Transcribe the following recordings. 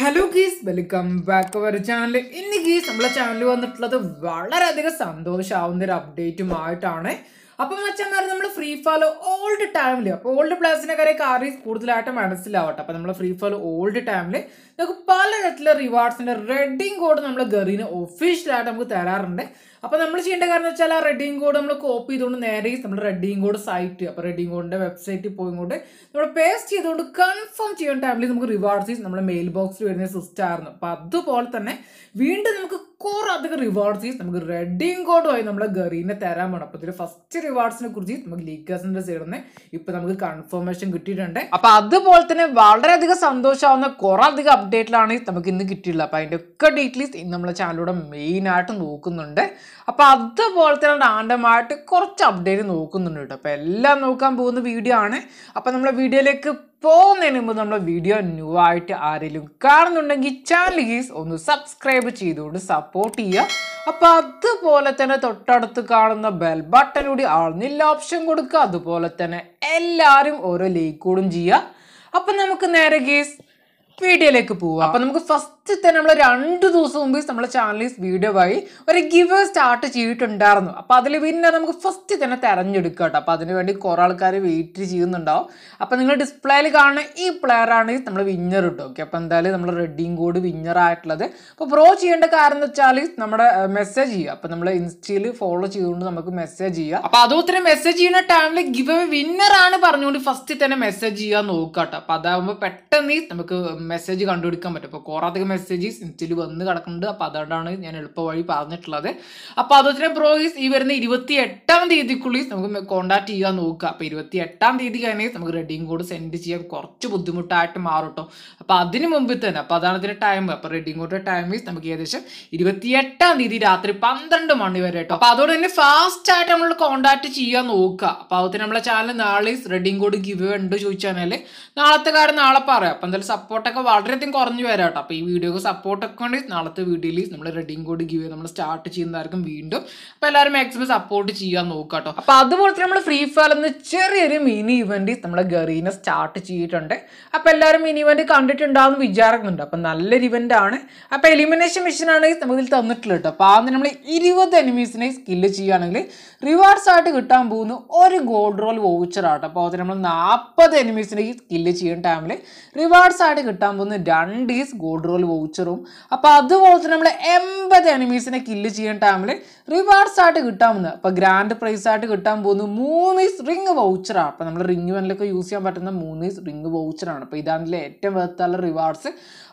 hello guys welcome back our channel ഇന്ന് guys നമ്മളെ channel വന്നിട്ടുള്ളത് വളരെയധികം സന്തോഷമാവുന്ന ഒരു അപ്ഡേറ്റുമായിട്ടാണ് അപ്പം വെച്ചാൽ നമ്മൾ ഫ്രീ ഫയർ ഓൾഡ് ടൈമിൽ അപ്പോൾ ഓൾഡ് പ്ലേയേഴ്സിനെ കാര്യം ആറി കൂടുതലായിട്ട് മനസ്സിലാവട്ടെ അപ്പോൾ നമ്മൾ ഫ്രീ ഫയർ ഓൾഡ് ടൈമിൽ നമുക്ക് പലതരത്തിലെ റിവാർഡ്സിൻ്റെ റെഡിങ് കോഡ് നമ്മൾ ഗറീന് ഒഫീഷ്യലായിട്ട് നമുക്ക് തരാറുണ്ട് അപ്പോൾ നമ്മൾ ചെയ്യേണ്ട കാരണം വെച്ചാൽ ആ റെഡിങ് കോഡ് നമ്മൾ കോപ്പി ചെയ്തുകൊണ്ട് നേരെ നമ്മൾ റെഡിങ് കോഡ് സൈറ്റ് അപ്പോൾ റെഡിങ് കോഡിൻ്റെ വെബ്സൈറ്റിൽ പോയിക്കൊണ്ട് നമ്മൾ പേസ്റ്റ് ചെയ്തുകൊണ്ട് കൺഫേം ചെയ്യുന്ന ടൈമിൽ നമുക്ക് റിവാർഡ്സ് നമ്മുടെ മെയിൽ ബോക്സിൽ വരുന്ന സിസ്റ്റം അപ്പോൾ അതുപോലെ തന്നെ വീണ്ടും നമുക്ക് കുറെ അധികം റിവാർഡ്സ് നമുക്ക് റെഡിങ് കോഡ് ആയി നമ്മളെ ഗറീനെ തരാൻ വേണം അപ്പൊ ഫസ്റ്റ് റിവാർഡ്സിനെ കുറിച്ച് നമുക്ക് ലീക്കേഴ്സിന്റെ സൈഡിൽ നിന്ന് ഇപ്പൊ നമുക്ക് കൺഫർമേഷൻ കിട്ടിയിട്ടുണ്ട് അപ്പൊ അതുപോലെ തന്നെ വളരെയധികം സന്തോഷമാവുന്ന കുറെ അധികം അപ്ഡേറ്റിലാണ് നമുക്ക് ഇന്ന് കിട്ടിയിട്ടുള്ളത് അപ്പൊ അതിന്റെ ഒക്കെ ഡീറ്റെയിൽസ് നമ്മളെ ചാനലിലൂടെ മെയിൻ ആയിട്ട് നോക്കുന്നുണ്ട് അപ്പൊ അതുപോലെ തന്നെ ആണ്ടമായിട്ട് കുറച്ച് അപ്ഡേറ്റ് നോക്കുന്നുണ്ട് കേട്ടോ അപ്പൊ എല്ലാം നോക്കാൻ പോകുന്ന വീഡിയോ ആണ് അപ്പൊ നമ്മളെ വീഡിയോയിലേക്ക് പോകുന്നതിന് മുമ്പ് നമ്മുടെ വീഡിയോ ന്യൂ ആയിട്ട് ആരെങ്കിലും കാണുന്നുണ്ടെങ്കിൽ ചാനൽ ഗീസ് ഒന്ന് സബ്സ്ക്രൈബ് ചെയ്തുകൊണ്ട് സപ്പോർട്ട് ചെയ്യുക അപ്പോൾ അതുപോലെ തന്നെ തൊട്ടടുത്ത് കാണുന്ന ബെൽ ബട്ടൺ കൂടി ആളുന്നില്ല ഓപ്ഷൻ കൊടുക്കുക അതുപോലെ തന്നെ എല്ലാവരും ഓരോ ലൈക്ക് ചെയ്യുക അപ്പം നമുക്ക് നേരെ ഗീസ് വീഡിയോയിലേക്ക് പോവാം അപ്പം നമുക്ക് ഫസ്റ്റ് ഫസ്റ്റ് തന്നെ നമ്മൾ രണ്ട് ദിവസം മുമ്പ് നമ്മളെ ചാനലിൽ വീഡിയോ ആയി ഒരു ഗിവ് സ്റ്റാർട്ട് ചെയ്തിട്ടുണ്ടായിരുന്നു അപ്പോൾ അതിൽ പിന്നെ നമുക്ക് ഫസ്റ്റ് തന്നെ തിരഞ്ഞെടുക്കുക കേട്ടോ അപ്പോൾ അതിനുവേണ്ടി കുറെ ആൾക്കാർ വെയിറ്റ് ചെയ്യുന്നുണ്ടാവും അപ്പോൾ നിങ്ങൾ ഡിസ്പ്ലേയിൽ കാണുന്ന ഈ പ്ലെയറാണ് നമ്മൾ വിന്നർ കിട്ടും ഓക്കെ അപ്പോൾ എന്തായാലും നമ്മൾ റെഡിയും കോഡ് വിന്നർ ആയിട്ടുള്ളത് അപ്പോൾ പ്രോ ചെയ്യേണ്ട കാര്യം എന്ന് വെച്ചാൽ നമ്മുടെ മെസ്സേജ് ചെയ്യുക അപ്പോൾ നമ്മൾ ഇൻസ്റ്റയിൽ ഫോളോ ചെയ്തുകൊണ്ട് നമുക്ക് മെസ്സേജ് ചെയ്യുക അപ്പോൾ അതുപോലെ മെസ്സേജ് ചെയ്യുന്ന ടൈമിൽ ഗിവ് വിന്നർ ആണ് പറഞ്ഞുകൊണ്ട് ഫസ്റ്റ് തന്നെ മെസ്സേജ് ചെയ്യാൻ നോക്കുക കേട്ടോ അപ്പോൾ അതാകുമ്പോൾ പെട്ടെന്ന് നമുക്ക് മെസ്സേജ് കണ്ടുപിടിക്കാൻ പറ്റും അപ്പോൾ കുറേ മെസ്സേജസ് ഇൻസ്റ്റയിൽ വന്ന് കിടക്കുന്നുണ്ട് അപ്പോൾ അതുകൊണ്ടാണ് ഞാൻ വഴി പറഞ്ഞിട്ടുള്ളത് അപ്പോൾ അതുപോലെ പ്രോഗീസ് ഈ വരുന്ന ഇരുപത്തി എട്ടാം തീയതിക്കുള്ളിൽ നമുക്ക് കോണ്ടാക്ട് ചെയ്യാൻ നോക്കുക അപ്പോൾ ഇരുപത്തി എട്ടാം തീയതി കഴിഞ്ഞാൽ നമുക്ക് റെഡിയും കോഡ് സെൻഡ് ചെയ്യാൻ കുറച്ച് ബുദ്ധിമുട്ടായിട്ട് മാറും കേട്ടോ അപ്പോൾ അതിന് മുമ്പിൽ തന്നെ അപ്പോൾ അതാണ് ഇതിൻ്റെ ടൈം അപ്പോൾ റെഡിയും കോഡിൻ്റെ ടൈം നമുക്ക് ഏകദേശം ഇരുപത്തി എട്ടാം തീയതി രാത്രി പന്ത്രണ്ട് മണി വരെ കേട്ടോ അപ്പോൾ അതുകൊണ്ട് തന്നെ ഫാസ്റ്റ് ആയിട്ട് നമ്മൾ കോണ്ടാക്ട് ചെയ്യാൻ നോക്കുക അപ്പോൾ അതുപോലെ നമ്മളെ ചാനൽ നാളെ റെഡിയും കോഡ് ഗിവ് ഉണ്ട് ചോദിച്ചാൽ നാളത്തെ കാര്യം നാളെ പറയാം അപ്പോൾ എന്തായാലും സപ്പോർട്ടൊക്കെ വളരെയധികം കുറഞ്ഞു വരാം കേട്ടോ അപ്പോൾ ഈ വീഡിയോ വീഡിയോക്ക് സപ്പോർട്ടൊക്കെ ഉണ്ട് നാളത്തെ വീഡിയോയിൽ നമ്മൾ റെഡിങ് കോഡ് ഗീവ് നമ്മൾ സ്റ്റാർട്ട് ചെയ്യുന്നതായിരിക്കും വീണ്ടും അപ്പോൾ എല്ലാവരും മാക്സിമം സപ്പോർട്ട് ചെയ്യാൻ നോക്കുക കേട്ടോ അപ്പോൾ അതുപോലെ തന്നെ നമ്മൾ ഫ്രീ ഫയറിൽ എന്ന ചെറിയൊരു മിനി ഇവൻറ്റ് നമ്മുടെ ഗറീനെ സ്റ്റാർട്ട് ചെയ്തിട്ടുണ്ട് അപ്പോൾ എല്ലാവരും മിനി ഇവൻറ്റ് കണ്ടിട്ടുണ്ടാകുമെന്ന് വിചാരിക്കുന്നുണ്ട് അപ്പോൾ നല്ലൊരു ഇവൻ്റ് ആണ് അപ്പോൾ എലിമിനേഷൻ മിഷൻ ആണെങ്കിൽ ഇതിൽ തന്നിട്ടുള്ളത് കേട്ടോ അപ്പോൾ ആദ്യം നമ്മൾ ഇരുപത് എനിമീസിനെ സ്കില്ല് ചെയ്യുകയാണെങ്കിൽ റിവാർഡ്സ് ആയിട്ട് കിട്ടാൻ പോകുന്ന ഒരു ഗോൾഡ് റോൾ വോച്ചറാട്ടോ അപ്പോൾ അതിന് നമ്മൾ നാൽപ്പത് എനിമീസിനെ സ്കില്ല് ചെയ്യുന്ന ടൈമിൽ റിവാർഡ്സ് ആയിട്ട് കിട്ടാൻ പോകുന്ന രണ്ട് ഈസ് ഗോൾഡ് റോൾ വൗച്ചറും അപ്പോൾ അതുപോലെ തന്നെ നമ്മൾ എൺപത് എനിമീസിനെ കില്ല് ചെയ്യുന്ന ടൈമിൽ റിവാർഡ്സ് ആയിട്ട് കിട്ടാൻ പോകുന്നത് അപ്പോൾ ഗ്രാൻഡ് പ്രൈസ് ആയിട്ട് കിട്ടാൻ പോകുന്നത് മൂന്ന് റിംഗ് വൗച്ചറാണ് അപ്പോൾ നമ്മൾ റിംഗ് വണ്ണിലൊക്കെ യൂസ് ചെയ്യാൻ പറ്റുന്ന മൂന്ന് റിംഗ് വൗച്ചറാണ് അപ്പോൾ ഇതാണെങ്കിലെ ഏറ്റവും വേർത്തുള്ള റിവാർഡ്സ്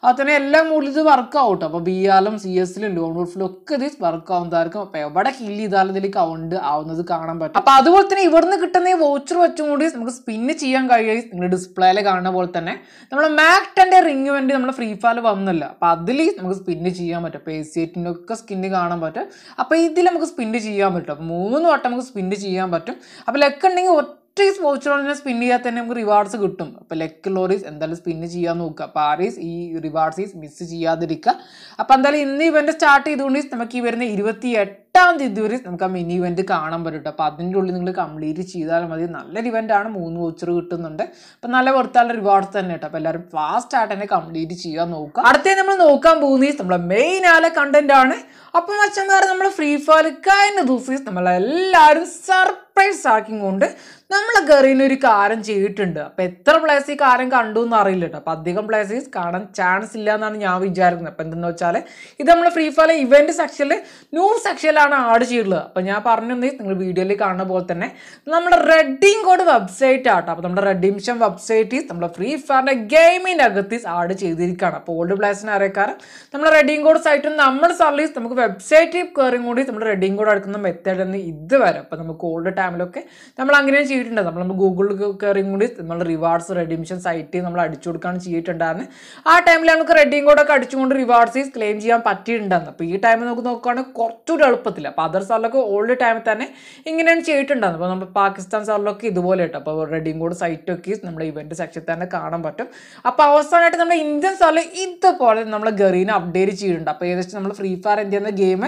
അത് തന്നെ എല്ലാം കൂടുതൽ ഇത് വർക്ക് ആവട്ടോ അപ്പോൾ ബി ആറിലും സി എസിലും ലോൺ വോൾഫിലും ഒക്കെ ഇത് വർക്ക് ആവുന്നതായിരിക്കും അപ്പോൾ എവിടെ കില്ല് ചെയ്താലും ഇതിൽ കൗണ്ട് ആവുന്നത് കാണാൻ പറ്റും അപ്പോൾ അതുപോലെ തന്നെ ഇവിടുന്ന് കിട്ടുന്ന ഈ വോച്ചർ വെച്ചും കൂടി നമുക്ക് സ്പിന്ന് ചെയ്യാൻ കഴിയും നിങ്ങളുടെ ഡിസ്പ്ലേയിൽ കാണുന്ന പോലെ തന്നെ നമ്മൾ മാക്ടൻ്റെ റിംഗ് വേണ്ടി നമ്മൾ ഫ്രീ ഫയർ വന്നില്ല അപ്പോൾ അതിൽ നമുക്ക് സ്പിന്ന് ചെയ്യാൻ പറ്റും അപ്പോൾ ഏസിയേറ്റിനൊക്കെ സ്കിന്ന് കാണാൻ പറ്റും അപ്പോൾ ഇതിൽ നമുക്ക് സ്പിന്ന് ചെയ്യാൻ പറ്റും മൂന്ന് വട്ടം നമുക്ക് സ്പിന്ന് ചെയ്യാൻ പറ്റും അപ്പോൾ ലെക്ക് ഉണ്ടെങ്കിൽ ഒറ്റ സ്പോർട്സിനെ സ്പിൻ ചെയ്യാൻ തന്നെ നമുക്ക് റിവാർഡ്സ് കിട്ടും അപ്പോൾ ലെക്ക് ലോറീസ് എന്തായാലും സ്പിന്ന് ചെയ്യാൻ നോക്കുക അപ്പോൾ ആരീസ് ഈ റിവാർഡ്സ് മിസ് ചെയ്യാതിരിക്കുക അപ്പോൾ എന്തായാലും ഇന്ന് ഇവൻ്റ് സ്റ്റാർട്ട് ചെയ്തുകൊണ്ട് നമുക്ക് ഈ വരുന്ന ഇരുപത്തി എട്ടാം തീയതി വരെ നമുക്ക് ആ മിനി ഇവൻറ്റ് കാണാൻ പറ്റും കേട്ടോ അപ്പോൾ അതിൻ്റെ ഉള്ളിൽ നിങ്ങൾ കംപ്ലീറ്റ് ചെയ്താൽ മതി നല്ലൊരു ആണ് മൂന്ന് വോച്ചർ കിട്ടുന്നുണ്ട് അപ്പം നല്ല വെറുത്താലുള്ള റിവാർഡ് തന്നെ കേട്ടോ അപ്പോൾ എല്ലാവരും ഫാസ്റ്റ് ആയിട്ട് തന്നെ കംപ്ലീറ്റ് ചെയ്യാൻ നോക്കുക അടുത്തേ നമ്മൾ നോക്കാൻ പോകുന്നത് നമ്മുടെ മെയിൻ ആലെ കണ്ടന്റ് ആണ് അപ്പോൾ വേറെ നമ്മൾ ഫ്രീ ഫയർ കഴിഞ്ഞ ദിവസം നമ്മളെല്ലാവരും സർപ്രൈസ് ആക്കി കൊണ്ട് നമ്മൾ കയറിയിൽ ഒരു കാര്യം ചെയ്തിട്ടുണ്ട് അപ്പം എത്ര പ്ലേസ് ഈ കാര്യം കണ്ടു എന്ന് അറിയില്ല കേട്ടോ അപ്പം അധികം പ്ലേസേഴ്സ് കാണാൻ ചാൻസ് ഇല്ല എന്നാണ് ഞാൻ വിചാരിക്കുന്നത് അപ്പം എന്തെന്ന് വെച്ചാൽ ഇത് നമ്മൾ ഫ്രീ ഫയർ ഇവൻറ്റ് സെക്ഷനിൽ ന്യൂ സെക്ഷനിൽ കോഡാണ് ആഡ് ചെയ്തിട്ടുള്ളത് അപ്പോൾ ഞാൻ പറഞ്ഞത് നിങ്ങൾ വീഡിയോയിൽ കാണുന്ന പോലെ തന്നെ നമ്മുടെ റെഡീം കോഡ് വെബ്സൈറ്റ് ആട്ടോ അപ്പോൾ നമ്മുടെ റെഡിംഷൻ വെബ്സൈറ്റിൽ നമ്മുടെ ഫ്രീ ഫയറിൻ്റെ ഗെയിമിൻ്റെ അകത്ത് ആഡ് ചെയ്തിരിക്കുകയാണ് അപ്പോൾ ഓൾഡ് പ്ലേസിന് അറിയക്കാറ് നമ്മുടെ റെഡീം കോഡ് സൈറ്റിൽ നമ്മുടെ സർവീസ് നമുക്ക് വെബ്സൈറ്റിൽ കയറി കൂടി നമ്മുടെ റെഡീം കോഡ് അടക്കുന്ന മെത്തേഡ് ഇതുവരെ അപ്പോൾ നമുക്ക് ഓൾഡ് ടൈമിലൊക്കെ നമ്മൾ അങ്ങനെ ചെയ്തിട്ടുണ്ട് നമ്മൾ ഗൂഗിളിൽ കയറി കൂടി നമ്മൾ റിവാർഡ്സ് റെഡിംഷൻ സൈറ്റിൽ നമ്മൾ അടിച്ചു കൊടുക്കുകയാണ് ചെയ്തിട്ടുണ്ടായിരുന്നത് ആ ടൈമിൽ നമുക്ക് റെഡീം കോഡൊക്കെ അടിച്ചുകൊണ്ട് റിവാർഡ്സ് ക്ലെയിം ചെയ്യാൻ പറ്റിയിട്ടുണ്ടായിരുന്നു അപ്പോൾ ഈ ടൈമിൽ നമുക്ക് നോക്കുകയാണെങ്കിൽ കുറച്ചുകൂടി എളുപ്പം പറ്റത്തില്ല അപ്പോൾ അതർ സാറിലൊക്കെ ഓൾഡ് ടൈമിൽ തന്നെ ഇങ്ങനെയാണ് ചെയ്തിട്ടുണ്ടാകുന്നത് അപ്പോൾ നമ്മൾ പാകിസ്ഥാൻ സാറിലൊക്കെ ഇതുപോലെ കേട്ടോ അപ്പോൾ റെഡിയും കൂടെ സൈറ്റൊക്കെ നമ്മുടെ ഇവന്റ് സെക്ഷൻ തന്നെ കാണാൻ പറ്റും അപ്പോൾ അവസാനമായിട്ട് നമ്മുടെ ഇന്ത്യൻ സാറിൽ ഇതുപോലെ നമ്മൾ ഗറീന അപ്ഡേറ്റ് ചെയ്തിട്ടുണ്ട് അപ്പോൾ ഏകദേശം നമ്മൾ ഫ്രീ ഫയർ ഇന്ത്യ എന്ന ഗെയിം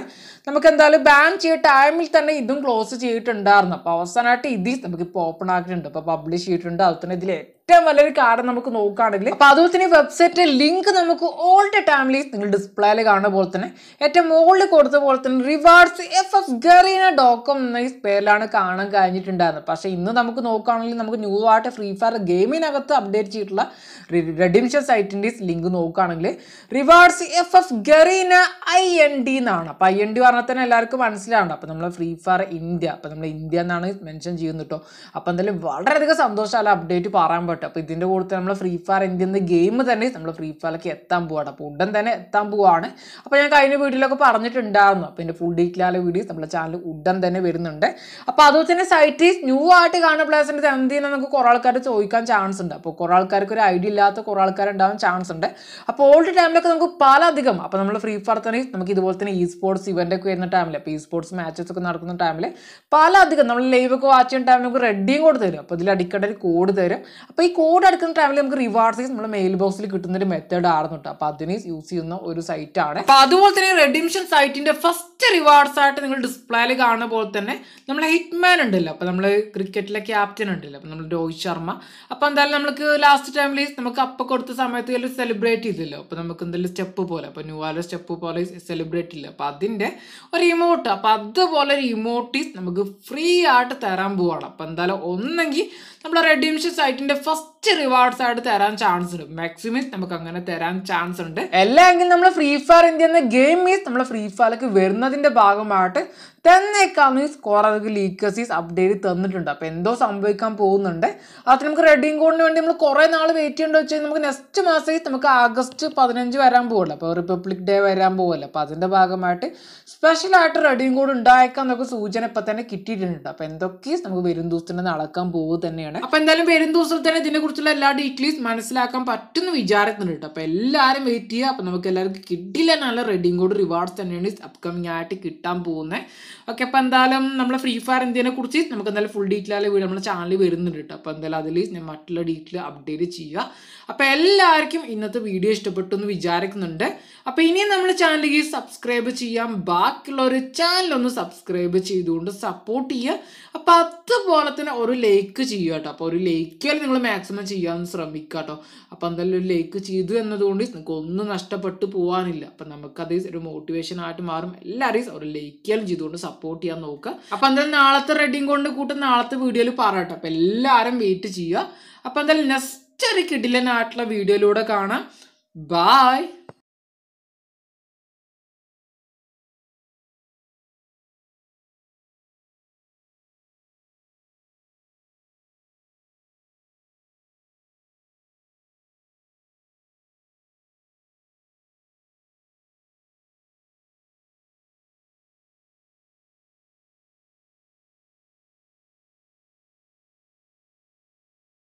നമുക്ക് എന്തായാലും ബാൻ ചെയ്ത ടൈമിൽ തന്നെ ഇതും ക്ലോസ് ചെയ്തിട്ടുണ്ടായിരുന്നു അപ്പോൾ അവസാനമായിട്ട് ഇതിൽ നമുക്കിപ്പോൾ ഓപ്പൺ ആക്കിയിട്ടുണ്ട് അപ്പോൾ പബ്ലിഷ് ചെയ്തിട്ടുണ്ട് അതുപോലെ തന്നെ ഇതിൽ ഏറ്റവും വലിയൊരു കാരണം നമുക്ക് നോക്കുകയാണെങ്കിൽ അപ്പോൾ അതുപോലെ തന്നെ വെബ്സൈറ്റിലെ ലിങ്ക് നമുക്ക് ഓൾഡ് ടൈമിൽ നിങ്ങൾ ഡിസ്പ്ലേയിൽ കാണുന്ന പോലെ തന്നെ ഏറ്റവും മുകളിൽ കൊടുത്ത പോലെ തന്നെ rewards F F Garena com എന്ന പേരിലാണ് കാണാൻ കഴിഞ്ഞിട്ടുണ്ടായിരുന്നത് പക്ഷേ ഇന്ന് നമുക്ക് നോക്കുകയാണെങ്കിൽ നമുക്ക് ന്യൂ ആയിട്ട് ഫ്രീ ഫയർ ഗെയിമിനകത്ത് അപ്ഡേറ്റ് ചെയ്തിട്ടുള്ള റെഡിംഷൻ സൈറ്റിൻ്റെ ലിങ്ക് നോക്കുകയാണെങ്കിൽ rewards F F Garena I N D എന്നാണ് അപ്പോൾ ഐ എൻ ഡി പറഞ്ഞാൽ തന്നെ എല്ലാവർക്കും മനസ്സിലാണ് അപ്പോൾ നമ്മൾ ഫ്രീ ഫയർ ഇന്ത്യ അപ്പോൾ നമ്മൾ ഇന്ത്യ എന്നാണ് മെൻഷൻ ചെയ്യുന്നുട്ടോ കേട്ടോ അപ്പോൾ എന്തായാലും വളരെയധികം സന്തോഷമല്ല അപ്ഡേറ്റ് പറയാൻ ആയിക്കോട്ടെ അപ്പോൾ ഇതിൻ്റെ കൂടുതൽ നമ്മൾ ഫ്രീ ഫയർ ഇന്ത്യ എന്ന ഗെയിം തന്നെ നമ്മൾ ഫ്രീ ഫയറിലേക്ക് എത്താൻ പോവാണ് അപ്പോൾ ഉടൻ തന്നെ എത്താൻ പോവാണ് അപ്പോൾ ഞാൻ കഴിഞ്ഞ വീഡിയോയിലൊക്കെ പറഞ്ഞിട്ടുണ്ടായിരുന്നു അപ്പോൾ എൻ്റെ ഫുൾ ഡീറ്റെയിലുള്ള വീഡിയോസ് നമ്മുടെ ചാനൽ ഉടൻ തന്നെ വരുന്നുണ്ട് അപ്പോൾ അതുപോലെ തന്നെ സൈറ്റ് ന്യൂ ആയിട്ട് കാണുന്ന പ്ലേസിൻ്റെ എന്ത് ചെയ്യുന്ന നമുക്ക് കുറേ ആൾക്കാർ ചോദിക്കാൻ ചാൻസ് ഉണ്ട് അപ്പോൾ കുറേ ആൾക്കാർക്ക് ഒരു ഐഡിയ ഇല്ലാത്ത കുറേ ആൾക്കാരുണ്ടാവാൻ ചാൻസ് ഉണ്ട് അപ്പോൾ ഓൾഡ് ടൈമിലൊക്കെ നമുക്ക് പല അധികം അപ്പോൾ നമ്മൾ ഫ്രീ ഫയർ തന്നെ നമുക്ക് ഇതുപോലെ തന്നെ ഇ സ്പോർട്സ് ഇവൻ്റ് ഒക്കെ വരുന്ന ടൈമിൽ അപ്പോൾ ഇ സ്പോർട്സ് മാച്ചസ് ഒക്കെ നടക്കുന്ന ടൈമിൽ പല അധികം നമ്മൾ ലൈവ് ഒക്കെ വാച്ച് ചെയ്യുന്ന ടൈമിൽ നമുക്ക് റെഡിയും കൂടെ തരും അപ്പോൾ ഇതിൽ അടിക്കേണ്ട ഒരു കോഡ് തരും അപ്പോൾ അപ്പോൾ ഈ കോഡ് അടക്കുന്ന ടൈമിൽ നമുക്ക് റിവാർഡ്സ് നമ്മുടെ മെയിൽ ബോക്സിൽ കിട്ടുന്ന ഒരു മെത്തേഡ് ആണെന്ന് കേട്ടോ അപ്പോൾ അതിന് യൂസ് ചെയ്യുന്ന ഒരു സൈറ്റ് ആണ് അപ്പോൾ അതുപോലെ തന്നെ റെഡിംഷൻ സൈറ്റിന്റെ ഫസ്റ്റ് റിവാർഡ്സ് ആയിട്ട് നിങ്ങൾ ഡിസ്പ്ലേയിൽ കാണുന്ന പോലെ തന്നെ നമ്മളെ ഹിറ്റ്മാൻ ഉണ്ടല്ലോ അപ്പോൾ നമ്മൾ ക്രിക്കറ്റിലെ ക്യാപ്റ്റൻ ഉണ്ടല്ലോ അപ്പോൾ നമ്മൾ രോഹിത് ശർമ്മ അപ്പോൾ എന്തായാലും നമുക്ക് ലാസ്റ്റ് ടൈമിൽ നമുക്ക് അപ്പം കൊടുത്ത സമയത്ത് ഇതിൽ സെലിബ്രേറ്റ് ചെയ്തല്ലോ അപ്പോൾ നമുക്ക് എന്തെങ്കിലും സ്റ്റെപ്പ് പോലെ അപ്പോൾ ന്യൂവാലോ സ്റ്റെപ്പ് പോലെ സെലിബ്രേറ്റ് ഇല്ല അപ്പോൾ അതിൻ്റെ ഒരു ഇമോട്ട് അപ്പോൾ അതുപോലെ ഒരു ഇമോട്ടീസ് നമുക്ക് ഫ്രീ ആയിട്ട് തരാൻ പോവാണ് അപ്പോൾ എന്തായാലും ഒന്നെങ്കിൽ നമ്മൾ റെഡിംഷൻ സൈറ്റിൻ്റെ ഫസ്റ്റ് റിവാർഡ്സ് ആയിട്ട് തരാൻ ചാൻസ് ഉണ്ട് മാക്സിമം നമുക്ക് അങ്ങനെ തരാൻ ചാൻസ് ഉണ്ട് അല്ലെങ്കിൽ നമ്മൾ ഫ്രീ ഫയർ ഇന്ത്യ എന്ന ഗെയിം മീൻസ് നമ്മൾ ഫ്രീ ഫയറിലേക്ക് വരുന്നതിന്റെ ഭാഗമായിട്ട് തന്നേക്കാളും ഈ സ്കോറർക്ക് ലീക്കേഴ്സീസ് അപ്ഡേറ്റ് തന്നിട്ടുണ്ട് അപ്പോൾ എന്തോ സംഭവിക്കാൻ പോകുന്നുണ്ട് അത് നമുക്ക് റെഡിയും കോഡിന് വേണ്ടി നമ്മൾ കുറേ നാൾ വെയിറ്റ് ചെയ്യേണ്ടി വെച്ചാൽ നമുക്ക് നെക്സ്റ്റ് മാസം നമുക്ക് ആഗസ്റ്റ് പതിനഞ്ച് വരാൻ പോകുള്ളൂ അപ്പോൾ റിപ്പബ്ലിക് ഡേ വരാൻ പോകുമല്ലോ അപ്പോൾ അതിൻ്റെ ഭാഗമായിട്ട് സ്പെഷ്യലായിട്ട് റെഡിയും കോഡ് ഉണ്ടായേക്കാൻ നമുക്ക് സൂചന ഇപ്പം തന്നെ കിട്ടിയിട്ടുണ്ട് അപ്പോൾ എന്തൊക്കെ നമുക്ക് വരും ദിവസത്തിന് നടക്കാൻ പോകുക തന്നെയാണ് അപ്പോൾ എന്തായാലും വരും ദിവസത്തിൽ തന്നെ ഇതിനെക്കുറിച്ചുള്ള എല്ലാ ഡീറ്റെയിൽസ് മനസ്സിലാക്കാൻ പറ്റുമെന്ന് വിചാരിക്കുന്നുണ്ട് അപ്പോൾ എല്ലാവരും വെയിറ്റ് ചെയ്യുക അപ്പോൾ നമുക്ക് എല്ലാവർക്കും കിട്ടില്ല നല്ല റെഡിയും കോഡ് റിവാർഡ്സ് തന്നെയാണ് അപ്കമിങ് ആയിട്ട് കിട്ടാൻ പോകുന്നത് ഓക്കെ അപ്പോൾ എന്തായാലും നമ്മളെ ഫ്രീ ഫയർ ഇന്ത്യനെ കുറിച്ച് നമുക്ക് എന്തായാലും ഫുൾ ഡീറ്റെയിൽ വീഡിയോ നമ്മുടെ ചാനലിൽ വരുന്നുണ്ട് കേട്ടോ അപ്പോൾ എന്തായാലും അതിൽ ഞാൻ മറ്റുള്ള ഡീറ്റെയിൽ അപ്ഡേറ്റ് ചെയ്യുക അപ്പോൾ എല്ലാവർക്കും ഇന്നത്തെ വീഡിയോ ഇഷ്ടപ്പെട്ടു എന്ന് വിചാരിക്കുന്നുണ്ട് അപ്പോൾ ഇനിയും നമ്മുടെ ചാനലിലേക്ക് സബ്സ്ക്രൈബ് ചെയ്യാം ബാക്കിയുള്ള ഒരു ചാനലൊന്ന് സബ്സ്ക്രൈബ് ചെയ്തുകൊണ്ട് സപ്പോർട്ട് ചെയ്യുക അപ്പോൾ അതുപോലെ തന്നെ ഒരു ലൈക്ക് ചെയ്യുക കേട്ടോ അപ്പോൾ ഒരു ലൈക്കിൽ നിങ്ങൾ മാക്സിമം ചെയ്യാൻ ശ്രമിക്കുക കേട്ടോ അപ്പോൾ എന്തായാലും ഒരു ലൈക്ക് ചെയ്തു എന്നതുകൊണ്ട് നിങ്ങൾക്ക് ഒന്നും നഷ്ടപ്പെട്ടു പോകാനില്ല അപ്പം നമുക്കത് ഒരു മോട്ടിവേഷൻ ആയിട്ട് മാറും എല്ലാവരെയും ഒരു ലൈക്കിയാലും ചെയ്തുകൊണ്ട് സപ്പോർട്ട് ചെയ്യാൻ നോക്കുക അപ്പം എന്തായാലും നാളത്തെ റെഡിയും കൊണ്ട് കൂട്ടും നാളത്തെ വീഡിയോയിൽ പറയട്ടെ അപ്പം എല്ലാവരും വെയിറ്റ് ചെയ്യുക അപ്പം എന്തായാലും നെക്സ്റ്റ് ഒരു കിടിലനായിട്ടുള്ള വീഡിയോയിലൂടെ കാണാം ബായ്